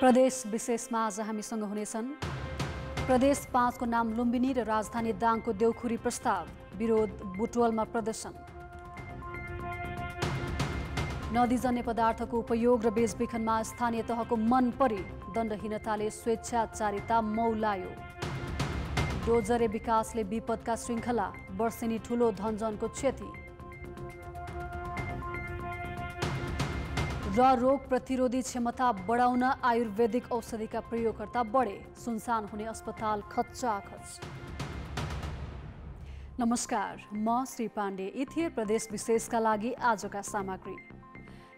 प्रदेश विशेषमा आज हामीसँग हुनेछन् प्रदेश पाँचको नाम लुम्बिनी र राजधानी दाङको देउखुरी प्रस्ताव विरोध बुटवलमा प्रदर्शन नदीजन्य पदार्थको उपयोग र बेचबिखनमा स्थानीय तहको मन परे दण्डहीनताले स्वेच्छाचारिता मौलायो डोजरे विकासले विपदका श्रृङ्खला वर्षेनी ठुलो धनजनको क्षति र रोग प्रतिरोधी क्षमता बढाउन आयुर्वेदिक औषधिका प्रयोगकर्ता बढे सुनसान हुने अस्पताल खच्चा खच नमस्कार म श्री पाण्डे इथियर प्रदेश विशेषका लागि आजका सामग्री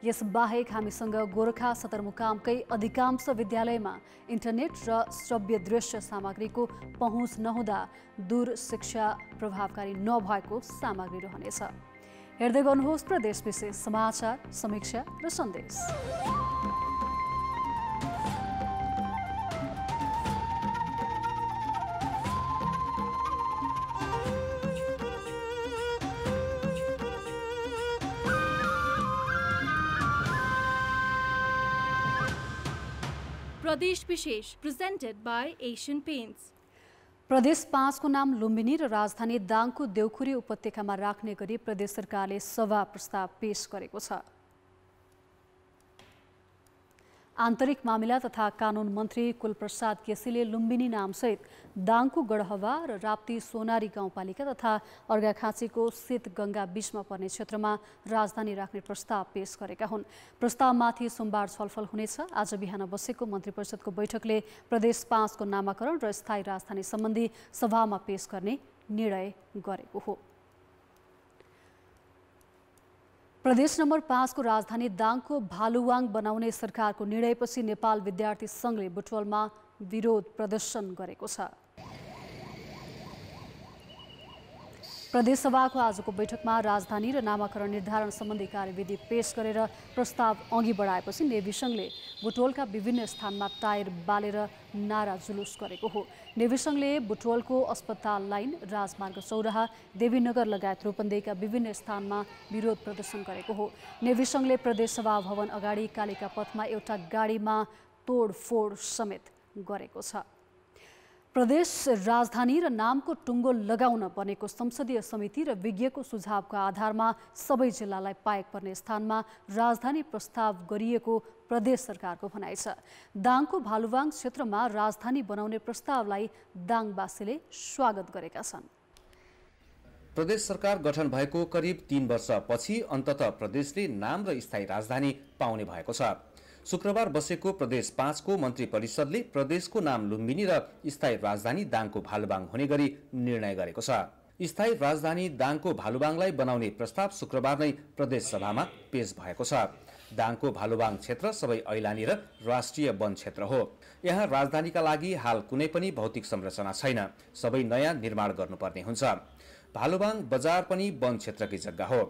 यस बाहेक हामीसँग गोर्खा सदरमुकामकै अधिकांश विद्यालयमा इन्टरनेट र श्रव्य दृश्य सामग्रीको पहुँच नहुँदा दूर शिक्षा प्रभावकारी नभएको सामग्री रहनेछ हेर्दै प्रदेश विशेष समाचार समीक्षा र सन्देश प्रदेश विशेष प्रेजेन्टेड बाय एशियन पेन्ट्स प्रदेश पाँचको नाम लुम्बिनी र राजधानी दाङको देउखुरी उपत्यकामा राख्ने गरी प्रदेश सरकारले सभा प्रस्ताव पेश गरेको छ आन्तरिक मामिला तथा कानुन मन्त्री कुलप्रसाद केसीले लुम्बिनी नामसहित दाङको गढहवा र राप्ती सोनारी गाउँपालिका तथा अर्घाखाँचीको गङ्गा बीचमा पर्ने क्षेत्रमा राजधानी राख्ने प्रस्ताव पेश गरेका हुन् प्रस्तावमाथि सोमबार छलफल हुनेछ आज बिहान बसेको मन्त्री परिषदको बैठकले प्रदेश पाँचको नामाकरण र स्थायी राजधानी सम्बन्धी सभामा पेश गर्ने निर्णय गरेको हो प्रदेश नम्बर पाँचको राजधानी दाङको भालुवाङ बनाउने सरकारको निर्णयपछि नेपाल विद्यार्थी सङ्घले बुटवलमा विरोध प्रदर्शन गरेको छ प्रदेश सभाको आजको बैठकमा राजधानी र नामाकरण निर्धारण सम्बन्धी कार्यविधि पेश गरेर प्रस्ताव अघि बढाएपछि नेभी सङ्घले बुटोलका विभिन्न स्थानमा टायर बालेर नारा जुलुस गरेको हो नेभी सङ्घले बुटोलको अस्पताल लाइन राजमार्ग चौराहा देवीनगर लगायत रूपन्देहीका विभिन्न स्थानमा विरोध प्रदर्शन गरेको हो नेभी सङ्घले सभा भवन अगाडि कालिका पथमा एउटा गाडीमा तोडफोड समेत गरेको छ प्रदेश राजधानी र नामको टुङ्गो लगाउन बनेको संसदीय समिति र विज्ञको सुझावको आधारमा सबै जिल्लालाई पाएक पर्ने स्थानमा राजधानी प्रस्ताव गरिएको प्रदेश सरकारको भनाइ छ दाङको भालुवाङ क्षेत्रमा राजधानी बनाउने प्रस्तावलाई दाङवासीले स्वागत गरेका छन् प्रदेश सरकार गठन भएको करिब तीन वर्षपछि अन्तत प्रदेशले नाम र स्थायी राजधानी पाउने भएको छ शुक्रबार बसेको प्रदेश पाँचको मन्त्री परिषदले प्रदेशको नाम लुम्बिनी र स्थायी राजधानी दाङको भालुबाङ हुने गरी निर्णय गरेको छ स्थायी राजधानी दाङको भालुबाङलाई बनाउने प्रस्ताव शुक्रबार नै प्रदेश सभामा पेश भएको छ दाङको भालुबाङ क्षेत्र सबै ऐलानी र राष्ट्रिय वन क्षेत्र हो यहाँ राजधानीका लागि हाल कुनै पनि भौतिक संरचना छैन सबै नयाँ निर्माण गर्नुपर्ने हुन्छ भालुबाङ बजार पनि वन क्षेत्रकै जग्गा हो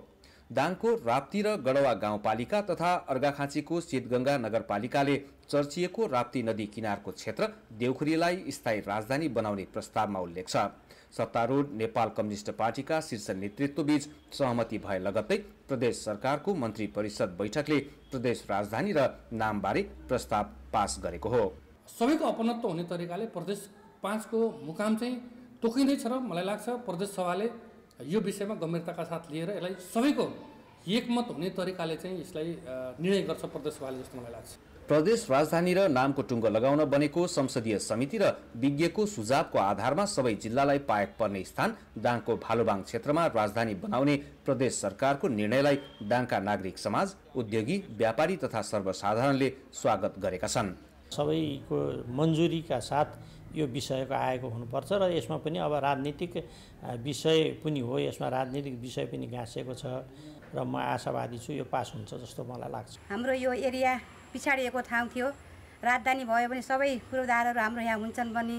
दाङको राप्ती र गडवा गाउँपालिका तथा अर्घाखाँचीको सेतगङ्गा नगरपालिकाले चर्चिएको राप्ती नदी किनारको क्षेत्र देउखुरीलाई स्थायी राजधानी बनाउने प्रस्तावमा उल्लेख छ सत्तारूढ नेपाल कम्युनिष्ट पार्टीका शीर्ष नेतृत्वबीच सहमति भए लगत्तै प्रदेश सरकारको मन्त्री परिषद बैठकले प्रदेश राजधानी र नामबारे प्रस्ताव पास गरेको हो सबैको अपनत्व हुने तरिकाले प्रदेश पाँचको मुकाम चाहिँ तोकिँदैछ र मलाई लाग्छ प्रदेश सभाले यो विषयमा गम्भीरताका साथ लिएर यसलाई सबैको एकमत हुने तरिकाले चाहिँ यसलाई निर्णय गर्छ प्रदेशवाले जस्तो मलाई लाग्छ प्रदेश राजधानी र नामको टुङ्गो लगाउन बनेको संसदीय समिति र विज्ञको सुझावको आधारमा सबै जिल्लालाई पायक पर्ने स्थान दाङको भालुबाङ क्षेत्रमा राजधानी बनाउने प्रदेश सरकारको निर्णयलाई दाङका नागरिक समाज उद्योगी व्यापारी तथा सर्वसाधारणले स्वागत गरेका छन् सबैको मन्जुरीका साथ यो विषयको आएको हुनुपर्छ र यसमा पनि अब राजनीतिक विषय पनि हो यसमा राजनीतिक विषय पनि घाँसिएको छ र म आशावादी छु यो पास हुन्छ जस्तो मलाई लाग्छ हाम्रो यो एरिया पिछाडिएको ठाउँ थियो राजधानी भयो भने सबै पूर्वधारहरू हाम्रो यहाँ हुन्छन् भने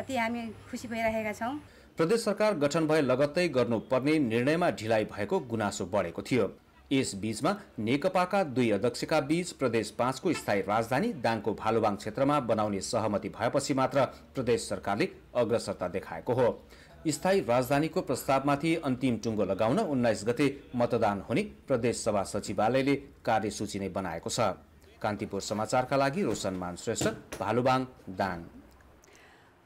अति हामी खुसी भइरहेका छौँ प्रदेश सरकार गठन भए लगत्तै गर्नुपर्ने निर्णयमा ढिलाइ भएको गुनासो बढेको थियो यस बीचमा नेकपाका दुई अध्यक्षका बीच प्रदेश पाँचको स्थायी राजधानी दाङको भालुवाङ क्षेत्रमा बनाउने सहमति भएपछि मात्र प्रदेश सरकारले अग्रसरता देखाएको हो स्थायी राजधानीको प्रस्तावमाथि अन्तिम टुङ्गो लगाउन उन्नाइस गते मतदान हुने प्रदेश सभा सचिवालयले कार्यसूची नै बनाएको छ कान्तिपुर समाचारका लागि रोशन मान श्रेष्ठ भालुबाङ दाङ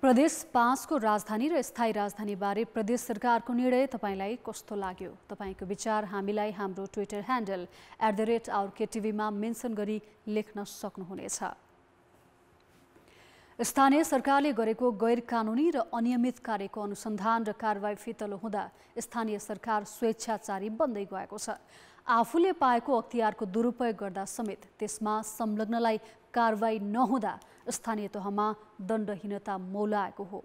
प्रदेश पाँचको राजधानी र स्थायी राजधानीबारे प्रदेश सरकारको निर्णय तपाईँलाई कस्तो लाग्यो तपाईँको विचार हामीलाई हाम्रो Twitter handle at the rate our केटिभीमा मेन्सन गरी लेख्न सक्नुहुनेछ स्थानीय सरकारले गरेको गैर कानुनी र अनियमित कार्यको अनुसन्धान र कारवाही फितलो हुँदा स्थानीय सरकार स्वेच्छाचारी बन्दै गएको छ आफूले पाएको अख्तियारको दुरुपयोग गर्दा समेत त्यसमा संलग्नलाई कारवाही नहुँदा स्थानीय तहमा दण्डहीनता मौलाएको हो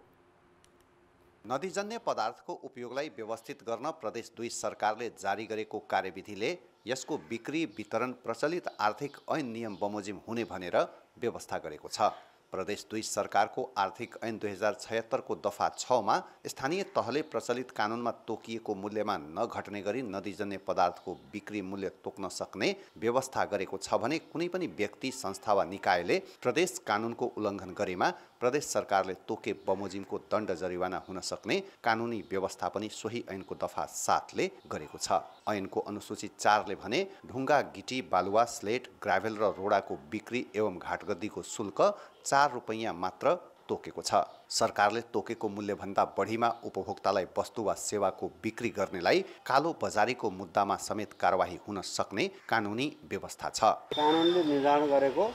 नदीजन्य पदार्थको उपयोगलाई व्यवस्थित गर्न प्रदेश दुई सरकारले जारी गरेको कार्यविधिले यसको बिक्री वितरण प्रचलित आर्थिक ऐन नियम बमोजिम हुने भनेर व्यवस्था गरेको छ प्रदेश दुई सरकारको आर्थिक ऐन दुई हजार छयत्तरको दफा छमा स्थानीय तहले प्रचलित कानुनमा तोकिएको मूल्यमा नघट्ने गरी नदीजन्य पदार्थको बिक्री मूल्य तोक्न सक्ने व्यवस्था गरेको छ भने कुनै पनि व्यक्ति संस्था वा निकायले प्रदेश कानुनको उल्लङ्घन गरेमा प्रदेश सरकारले तोके बमोजिमको दण्ड जरिवाना हुन सक्ने कानुनी व्यवस्था पनि सोही ऐनको दफा सातले गरेको छ ऐनको अनुसूची चारले भने ढुङ्गा गिटी बालुवा स्लेट ग्राभेल र रोडाको बिक्री एवं घाटगद्दीको शुल्क चार रुपैयाँ मात्र तोकेको छ सरकारले तोकेको मूल्यभन्दा बढीमा उपभोक्तालाई वस्तु वा सेवाको बिक्री गर्नेलाई कालो बजारीको मुद्दामा समेत कारवाही हुन सक्ने कानुनी व्यवस्था छ कानुनले निर्धारण गरेको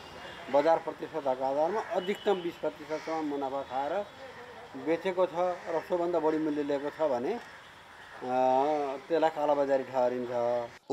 बजार प्रतिशतको आधारमा अधिकतम बिस प्रतिशतसम्म मुनाफा खाएर बेचेको छ र सबभन्दा बढी मूल्य लिएको छ भने त्यसलाई कालाबजारी ठहरिन्छ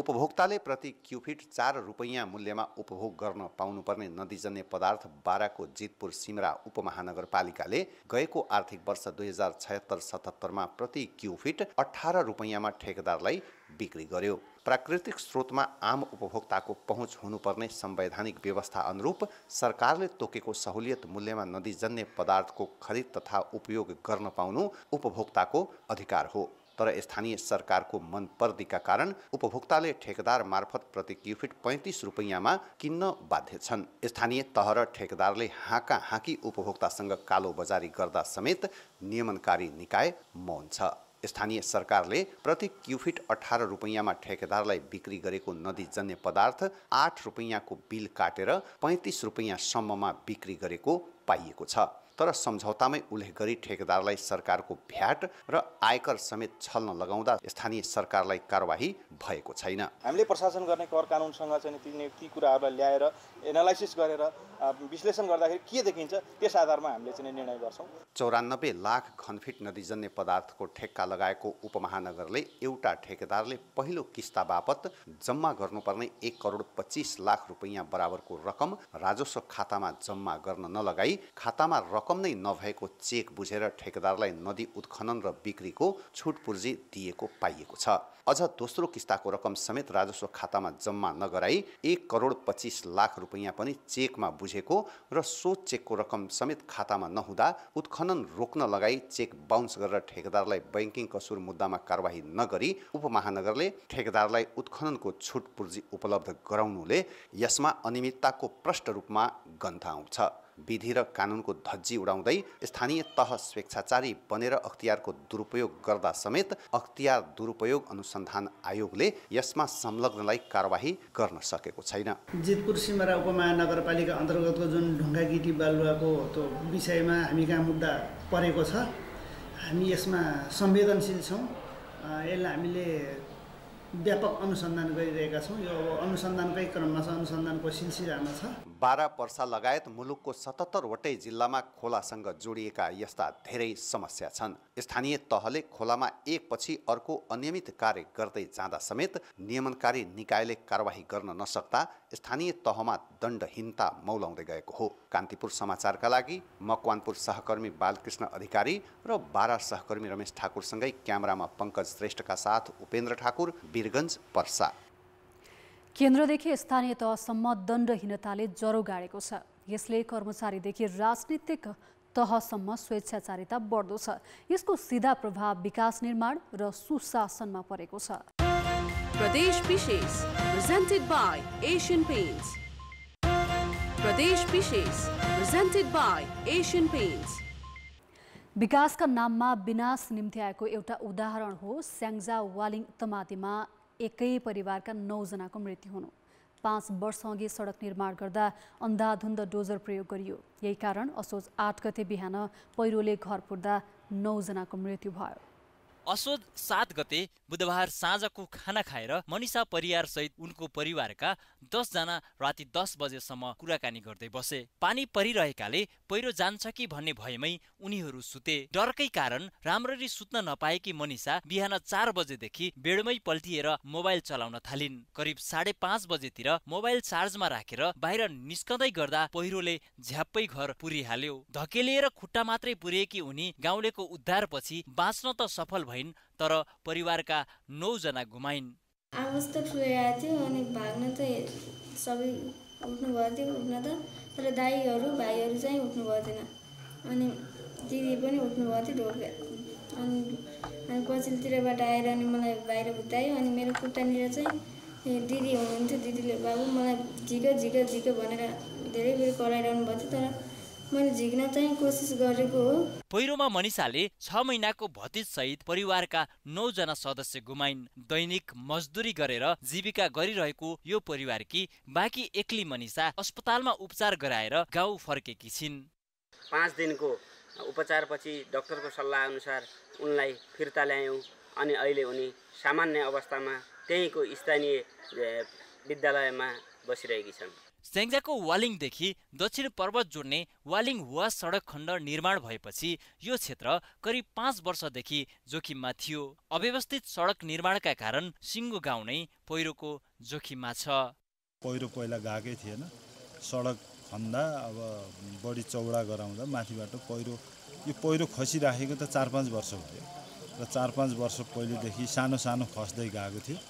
उपभोक्ताले प्रति क्युफिट चार रुपैयाँ मूल्यमा उपभोग गर्न पाउनुपर्ने नदीजन्य पदार्थ बाह्रको जितपुर सिमरा उपमहानगरपालिकाले गएको आर्थिक वर्ष दुई हजार छयत्तर सतहत्तरमा प्रति क्युफिट अठार रुपैयाँमा ठेकेदारलाई बिक्री गर्यो प्राकृतिक स्रोतमा आम उपभोक्ताको पहुँच हुनुपर्ने संवैधानिक व्यवस्था अनुरूप सरकारले तोकेको सहुलियत मूल्यमा नदीजन्य पदार्थको खरिद तथा उपयोग गर्न पाउनु उपभोक्ताको अधिकार हो तर स्थानीय सरकारको मनपर्दीका कारण उपभोक्ताले ठेकेदार मार्फत प्रति क्युफिट पैँतिस रुपियाँमा किन्न बाध्य छन् स्थानीय तह र ठेकेदारले हाँका हाँकी उपभोक्तासँग कालो बजारी गर्दा समेत नियमनकारी निकाय मौन छ स्थानीय सरकारले प्रति क्युफिट अठार रुपियाँमा ठेकेदारलाई बिक्री गरेको नदीजन्य पदार्थ आठ रुपियाँको बिल काटेर पैँतिस रुपियाँसम्ममा बिक्री गरेको पाइएको छ तर सम्झौतामै उल्लेख गरी ठेकेदारलाई सरकारको भ्याट र आयकर समेत छल्न लगाउँदा स्थानीय सरकारलाई कारवाही भएको छैन हामीले प्रशासन गर्ने कर कानुनसँग चाहिँ ती ती कुराहरूलाई ल्याएर एनालाइसिस गरेर विश्लेषण गर्दाखेरि के देखिन्छ त्यस आधारमा हामीले चाहिँ निर्णय गर्छौँ चौरानब्बे लाख घनफिट नदीजन्य पदार्थको ठेक्का लगाएको उपमहानगरले एउटा ठेकेदारले पहिलो किस्ता बापत जम्मा गर्नुपर्ने एक करोड पच्चिस लाख रुपियाँ बराबरको रकम राजस्व खातामा जम्मा गर्न नलगाई खातामा रकम रकम नै नभएको चेक बुझेर ठेकेदारलाई नदी उत्खनन र बिक्रीको छुट पुर्जी दिएको पाइएको छ अझ दोस्रो किस्ताको रकम समेत राजस्व खातामा जम्मा नगराई एक करोड पच्चिस लाख रुपियाँ पनि चेकमा बुझेको र सो चेकको रकम समेत खातामा नहुँदा उत्खनन रोक्न लगाई चेक बााउन्स गरेर ठेकेदारलाई बैङ्किङ कसुर मुद्दामा कारवाही नगरी उपमहानगरले ठेकेदारलाई उत्खननको छुट पुर्जी उपलब्ध गराउनुले यसमा अनियमितताको प्रष्ट रूपमा गन्थ आउँछ विधि र कानुनको धज्जी उडाउँदै स्थानीय तह स्वेच्छाचारी बनेर अख्तियारको दुरुपयोग गर्दा समेत अख्तियार दुरुपयोग अनुसन्धान आयोगले यसमा संलग्नलाई कारवाही गर्न सकेको छैन जितपुर सिमरा उपमहानगरपालिका अन्तर्गतको जुन ढुङ्गा गिटी बालुवाको त्यो विषयमा हामी कहाँ मुद्दा परेको छ हामी यसमा संवेदनशील छौँ यसलाई हामीले व्यापक अनुसन्धान गरिरहेका छौँ यो अब अनुसन्धानकै क्रममा छ अनुसन्धानको सिलसिलामा छ बाह्र पर्सा लगायत मुलुकको सतहत्तरवटै जिल्लामा खोलासँग जोडिएका यस्ता धेरै समस्या छन् स्थानीय तहले खोलामा एकपछि अर्को अनियमित कार्य गर्दै जाँदा समेत नियमनकारी निकायले कारवाही गर्न नसक्दा स्थानीय तहमा दण्डहीनता मौलाउँदै गएको हो कान्तिपुर समाचारका लागि मकवानपुर सहकर्मी बालकृष्ण अधिकारी र बारा सहकर्मी रमेश ठाकुरसँगै क्यामरामा पङ्कज श्रेष्ठका साथ उपेन्द्र ठाकुर वीरगञ्ज पर्सा केन्द्रदेखि स्थानीय तहसम्म दण्डहीनताले ज्वरो गाडेको छ यसले कर्मचारीदेखि राजनीतिक तहसम्म स्वेच्छाचारिता बढ्दो छ यसको सिधा प्रभाव विकास निर्माण र सुशासनमा परेको छ प्रदेश विशेष प्रेजेन्टेड बाई एशियन पेन्ट्स प्रदेश विशेष प्रेजेन्टेड बाई एशियन पेन्ट्स विकासका नाममा विनाश निम्ति आएको एउटा उदाहरण हो स्याङ्जा वालिङ तमातीमा एकै परिवारका नौजनाको मृत्यु हुनु पाँच वर्षअघि सडक निर्माण गर्दा अन्धाधुन्द डोजर प्रयोग गरियो यही कारण असोज आठ गते बिहान पहिरोले घर पुर्दा नौजनाको मृत्यु भयो असोज सात गते बुधबार साँझको खाना खाएर मनिषा परियार सहित उनको परिवारका दसजना राति दस बजेसम्म कुराकानी गर्दै बसे पानी परिरहेकाले पहिरो जान्छ कि भन्ने भएमै उनीहरू सुते डरकै कारण राम्ररी सुत्न नपाएकी मनिषा बिहान चार बजेदेखि बेडमै पल्टिएर मोबाइल चलाउन थालिन् करिब साढे पाँच बजेतिर मोबाइल चार्जमा राखेर बाहिर निस्कँदै गर्दा पहिरोले झ्याप्पै घर पुरिहाल्यो धकेलिएर खुट्टा मात्रै पुर्याएकी उनी गाउँलेको उद्धारपछि बाँच्न त सफल भइन् तर परिवारका नौजना घुमाइन् आवाज त ठुलो थियो अनि भाग्न त सबै उठ्नुभएको थियो उठ्न त तर दाईहरू भाइहरू चाहिँ उठ्नु थिएन अनि दिदी पनि उठ्नुभएको थियो ढोके अनि अनि पछिल्लोतिरबाट आएर अनि मलाई बाहिर भुत्तायो अनि मेरो खुट्टानिर चाहिँ दिदी हुनुहुन्थ्यो दिदीले बाबु मलाई झिक झिक झिक भनेर धेरै बेर कराइरहनु भएको थियो तर झिक्न चाहिँ गरेको हो पहिरोमा मनिषाले छ महिनाको भतिज सहित परिवारका नौजना सदस्य गुमाइन् दैनिक मजदुरी गरेर जीविका गरिरहेको यो परिवारकी बाँकी एक्लै मनिषा अस्पतालमा उपचार गराएर गाउँ फर्केकी छिन् पाँच दिनको उपचारपछि डक्टरको सल्लाह अनुसार उनलाई फिर्ता ल्यायौँ अनि अहिले उनी सामान्य अवस्थामा त्यहीँको स्थानीय विद्यालयमा बसिरहेकी छन् स्याङ्जाको वालिङदेखि दक्षिण पर्वत जोड्ने वालिङ हुवा सडक खण्ड निर्माण भएपछि यो क्षेत्र करिब पाँच वर्षदेखि जोखिममा थियो अव्यवस्थित सडक निर्माणका कारण सिङ्गो गाउँ नै पहिरोको जोखिममा छ पहिरो पहिला गएकै थिएन सडक खन्दा अब बढी चौडा गराउँदा माथिबाट पहिरो यो पहिरो खसिराखेको त चार पाँच वर्ष भयो र चार पाँच वर्ष पहिलेदेखि सानो सानो खस्दै गएको थियो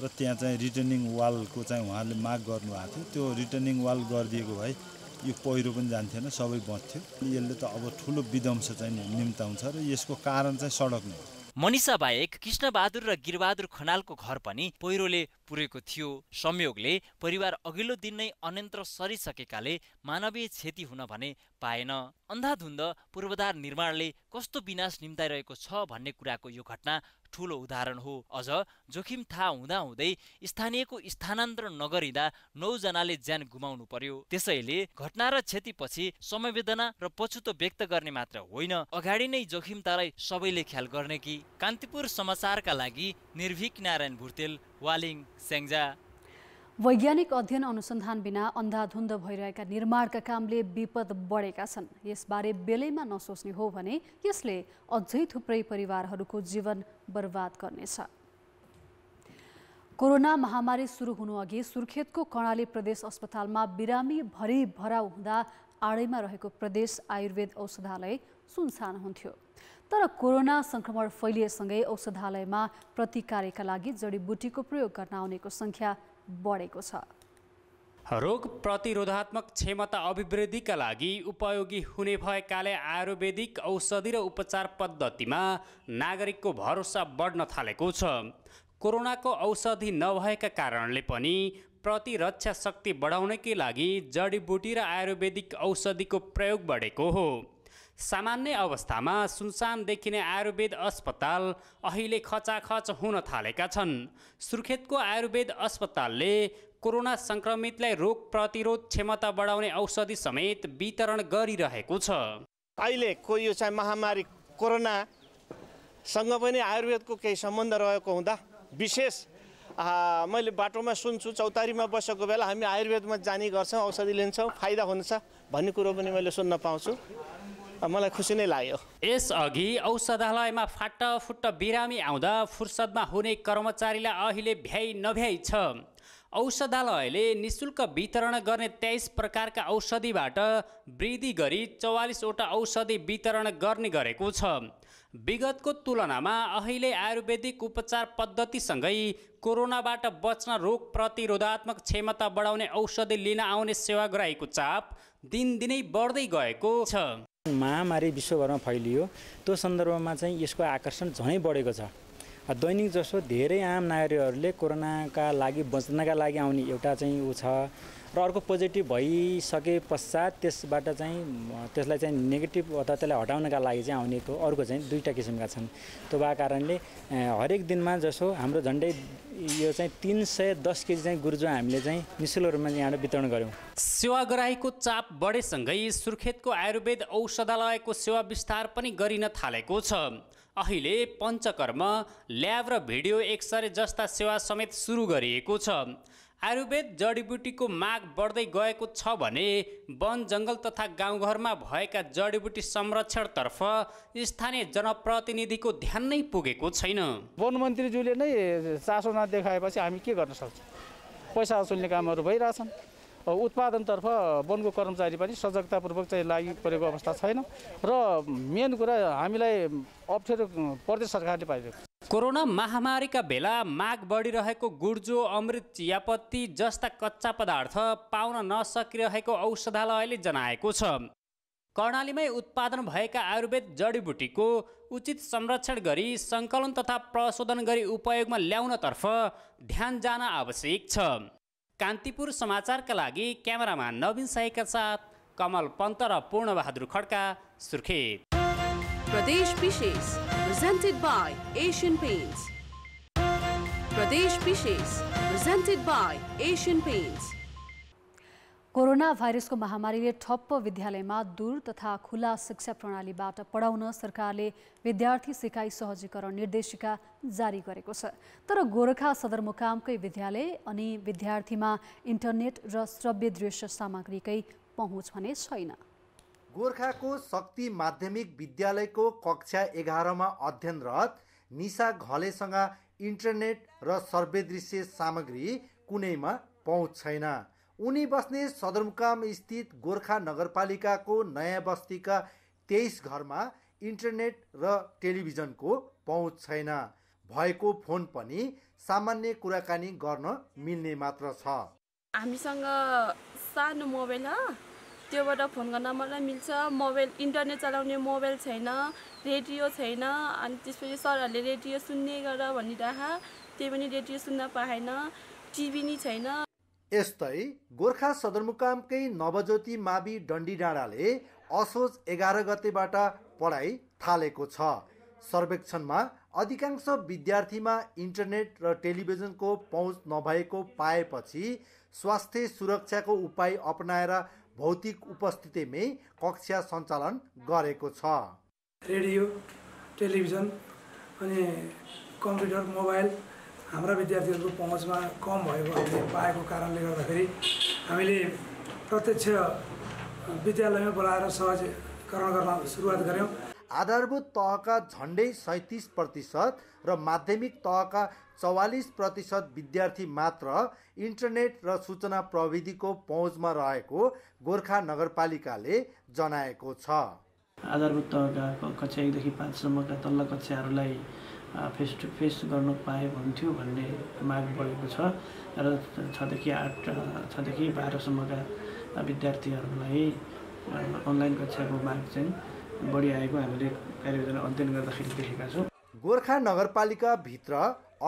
र त्यहाँ चाहिँ रिटर्निङ वालको चाहिँ उहाँहरूले माग गर्नुभएको थियो त्यो रिटर्निङ वाल गरिदिएको भए यो पहिरो पनि जान्थेन सबै बच्थ्यो यसले त अब ठुलो विध्वंस चाहिँ निम्ताउँछ र यसको कारण चाहिँ सडक नै मनिषा बाहेक कृष्णबहादुर र गिरबहादुर खनालको घर पनि पहिरोले पुरेको थियो संयोगले परिवार अघिल्लो दिन नै अन्यन्त्र सरिसकेकाले मानवीय क्षति हुन भने पाएन अन्धाधुन्ध पूर्वाधार निर्माणले कस्तो विनाश निम्ताइरहेको छ भन्ने कुराको यो घटना ठूलो उदाहरण हो अझ जोखिम थाहा हुँदाहुँदै स्थानीयको स्थानान्तरण नगरिँदा नौजनाले ज्यान गुमाउनु पर्यो त्यसैले घटना र क्षतिपछि समवेदना र पछुतो व्यक्त गर्ने मात्र होइन अगाडि नै जोखिमतालाई सबैले ख्याल गर्ने कि कान्तिपुर समाचारका लागि निर्भिक नारायण भुर्तेल वालिङ स्याङ्जा वैज्ञानिक अध्ययन अनुसन्धान बिना अन्धाधुन्ध भइरहेका निर्माणका कामले विपद बढेका छन् यसबारे बेलैमा नसोच्ने हो भने यसले अझै थुप्रै परिवारहरूको जीवन बर्बाद गर्नेछ कोरोना महामारी सुरु हुनु अघि सुर्खेतको कर्णाली प्रदेश अस्पतालमा बिरामी भरि भराउ हुँदा आडैमा रहेको प्रदेश आयुर्वेद औषधालय सुनसान हुन्थ्यो तर कोरोना संक्रमण फैलिएसँगै औषधालयमा प्रतिकारका लागि जडीबुटीको प्रयोग गर्न आउनेको सङ्ख्या बढेको छ रोग प्रतिरोधात्मक क्षमता अभिवृद्धिका लागि उपयोगी हुने भएकाले आयुर्वेदिक औषधि र उपचार पद्धतिमा नागरिकको भरोसा बढ्न थालेको छ कोरोनाको औषधि नभएका कारणले पनि प्रतिरक्षा शक्ति बढाउनकै लागि जडीबुटी र आयुर्वेदिक औषधिको प्रयोग बढेको हो सामान्य अवस्थामा सुनसान देखिने आयुर्वेद अस्पताल अहिले खचाखच हुन थालेका छन् सुर्खेतको आयुर्वेद अस्पतालले कोरोना सङ्क्रमितलाई रोग प्रतिरोध क्षमता बढाउने औषधि समेत वितरण गरिरहेको छ अहिलेको यो चाहिँ महामारी कोरोनासँग पनि आयुर्वेदको केही सम्बन्ध रहेको हुँदा विशेष मैले बाटोमा सुन्छु चौतारीमा बसेको बेला हामी आयुर्वेदमा जाने गर्छौँ औषधि लिन्छौँ फाइदा हुन्छ भन्ने कुरो पनि मैले सुन्न पाउँछु मलाई खुसी नै लाग्यो यसअघि औषधालयमा फाटाफुट बिरामी आउँदा फुर्सदमा हुने कर्मचारीलाई अहिले भ्याइ नभ्याइ छ औषधालयले निशुल्क वितरण गर्ने तेइस प्रकारका औषधिबाट वृद्धि गरी चौवालिसवटा औषधि वितरण गर्ने गरेको छ विगतको तुलनामा अहिले आयुर्वेदिक उपचार पद्धतिसँगै कोरोनाबाट बच्न रोग प्रतिरोधात्मक क्षमता बढाउने औषधि लिन आउने सेवाग्राहीको चाप दिनदिनै बढ्दै गएको छ महामारी विश्वभरमा फैलियो त्यो सन्दर्भमा चाहिँ यसको आकर्षण झनै बढेको छ दैनिक जसो धेरै आम नागरिकहरूले कोरोनाका लागि बच्नका लागि आउने एउटा चाहिँ ऊ छ र अर्को पोजिटिभ भइसके पश्चात त्यसबाट चाहिँ त्यसलाई चाहिँ नेगेटिभ अथवा त्यसलाई हटाउनका लागि चाहिँ आउने अर्को चाहिँ दुईवटा किसिमका छन् त्यो भएको कारणले हरेक दिनमा जसो हाम्रो झन्डै यो चाहिँ तिन सय दस केजी चाहिँ गुर्जो हामीले चाहिँ निशुल्क रूपमा यहाँबाट वितरण गऱ्यौँ सेवाग्राहीको चाप बढेसँगै सुर्खेतको आयुर्वेद औषधालयको सेवा विस्तार पनि गरिन थालेको छ अहिले पञ्चकर्म ल्याब र भिडियो एक्सरे जस्ता सेवा समेत सुरु गरिएको छ आयुर्वेद जडीबुटीको माग बढ्दै गएको छ भने वन जङ्गल तथा गाउँघरमा भएका जडीबुटी संरक्षणतर्फ स्थानीय जनप्रतिनिधिको ध्यान नै पुगेको छैन वन मन्त्रीज्यूले नै चासो नदेखाएपछि हामी के गर्न सक्छौँ पैसा असुल्ने कामहरू भइरहेछन् उत्पादनतर्फ वनको कर्मचारी पनि सजगतापूर्वक चाहिँ लागि परेको अवस्था छैन र मेन कुरा हामीलाई अप्ठ्यारो प्रदेश सरकारले पाइरहेको कोरोना महामारीका बेला माग बढिरहेको गुर्जो अमृत चियापत्ती जस्ता कच्चा पदार्थ पाउन नसकिरहेको औषधालयले जनाएको छ कर्णालीमै उत्पादन भएका आयुर्वेद जडीबुटीको उचित संरक्षण गरी सङ्कलन तथा प्रशोधन गरी उपयोगमा ल्याउनतर्फ ध्यान जान आवश्यक छ कान्तिपुर समाचारका लागि क्यामेराम्यान नवीन साईका साथ कमल पन्त र पूर्णबहादुर खड्का सुर्खेत प्रदेश विशेष presented by Asian Paints. Pradesh Pishes, presented by Asian Paints. Corona भाइरसको महामारीले ठप्प विद्यालयमा दूर तथा खुला शिक्षा प्रणालीबाट पढाउन सरकारले विद्यार्थी सिकाइ सहजीकरण निर्देशिका जारी गरेको छ तर गोरखा सदरमुकामकै विद्यालय अनि विद्यार्थीमा इन्टरनेट र श्रव्य दृश्य सामग्रीकै पहुँच भने छैन गोर्खाको शक्ति माध्यमिक विद्यालयको कक्षा एघारमा अध्ययनरत निशा घलेसँग इन्टरनेट र सर्वेदृश्य सामग्री कुनैमा पहुँच छैन उनी बस्ने सदरमुकाम स्थित गोर्खा नगरपालिकाको नयाँ बस्तीका तेइस घरमा इन्टरनेट र टेलिभिजनको पहुँच छैन भएको फोन पनि सामान्य कुराकानी गर्न मिल्ने मात्र छ हामीसँग सानो मोबाइल त्योबाट फोन गर्न मलाई मिल्छ मोबाइल इन्टरनेट चलाउने मोबाइल छैन रेडियो छैन अनि त्यसपछि सरहरूले रेडियो सुन्ने गर भनिरह त्यही पनि रेडियो सुन्न पाएन टिभी नै छैन यस्तै गोर्खा सदरमुकामकै नवज्योति मावि डन्डी डाँडाले असोज एघार गतेबाट पढाइ थालेको छ सर्वेक्षणमा अधिकांश विद्यार्थीमा इन्टरनेट र टेलिभिजनको पहुँच नभएको पाएपछि स्वास्थ्य सुरक्षाको उपाय अपनाएर भौतिक उपस्थितिमै कक्षा सञ्चालन गरेको छ रेडियो टेलिभिजन अनि कम्प्युटर मोबाइल हाम्रा विद्यार्थीहरूको पहुँचमा कम भएको हामीले पाएको कारणले गर्दाखेरि हामीले प्रत्यक्ष विद्यालयमा बोलाएर सहजीकरण गर्न सुरुवात गऱ्यौँ आधारभूत तहका झन्डै सैँतिस प्रतिशत र माध्यमिक तहका चौवालिस प्रतिशत विद्यार्थी मात्र इन्टरनेट र सूचना प्रविधिको पहुँचमा रहेको गोर्खा नगरपालिकाले जनाएको छ आधारभूत तहका कक्षा एकदेखि पाँचसम्मका तल्ला कक्षाहरूलाई फेस टु फेस गर्न पाए हुन्थ्यो भन्ने माग बढेको छ र छदेखि आठ छदेखि बाह्रसम्मका विद्यार्थीहरूलाई अनलाइन कक्षाको माग चाहिँ बढी आएको हामीले कार्ययोजना अध्ययन गर्दाखेरि देखेका छौँ गोर्खा नगरपालिकाभित्र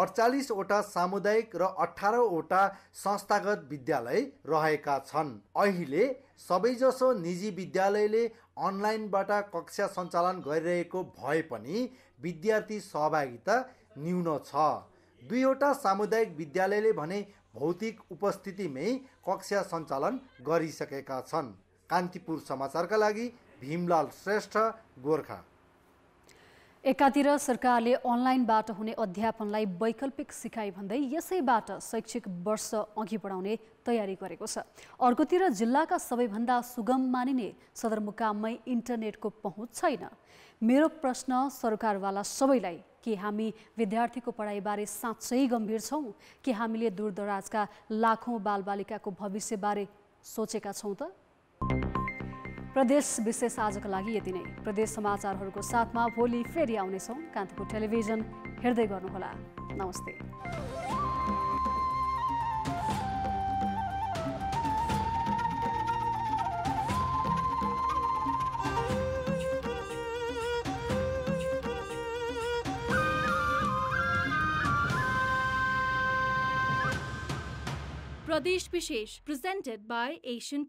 अडचालिसवटा सामुदायिक र अठारवटा संस्थागत विद्यालय रहेका छन् अहिले सबैजसो निजी विद्यालयले अनलाइनबाट कक्षा सञ्चालन गरिरहेको भए पनि विद्यार्थी सहभागिता न्यून छ दुईवटा सामुदायिक विद्यालयले भने भौतिक उपस्थितिमै कक्षा सञ्चालन गरिसकेका छन् कान्तिपुर समाचारका लागि भीमलाल श्रेष्ठ गोर्खा एकातिर सरकारले अनलाइनबाट हुने अध्यापनलाई वैकल्पिक सिकाइ भन्दै यसैबाट शैक्षिक वर्ष अघि बढाउने तयारी गरेको छ अर्कोतिर जिल्लाका सबैभन्दा सुगम मानिने सदरमुकाममै इन्टरनेटको पहुँच छैन मेरो प्रश्न सरकारवाला सबैलाई कि हामी विद्यार्थीको पढाइबारे साँच्चै गम्भीर छौँ कि हामीले दूरदराजका लाखौँ बालबालिकाको भविष्यबारे सोचेका छौँ त प्रदेश विशेष आजको लागि यति नै प्रदेश समाचारहरूको साथमा भोलि फेरि आउनेछौँ कान्तिपुर टेलिभिजन हेर्दै गर्नुहोला नमस्ते प्रदेश विशेष प्रेजेन्टेड बाई एसियन